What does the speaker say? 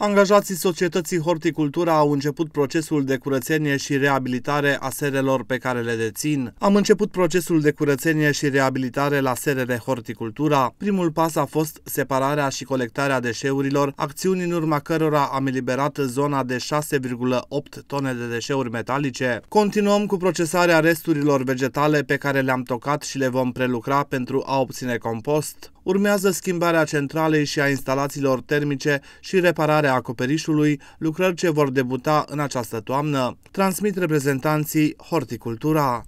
Angajații societății Horticultura au început procesul de curățenie și reabilitare a serelor pe care le dețin. Am început procesul de curățenie și reabilitare la serele Horticultura. Primul pas a fost separarea și colectarea deșeurilor, acțiuni în urma cărora am eliberat zona de 6,8 tone de deșeuri metalice. Continuăm cu procesarea resturilor vegetale pe care le-am tocat și le vom prelucra pentru a obține compost. Urmează schimbarea centralei și a instalațiilor termice și repararea a acoperișului, lucrări ce vor debuta în această toamnă, transmit reprezentanții Horticultura.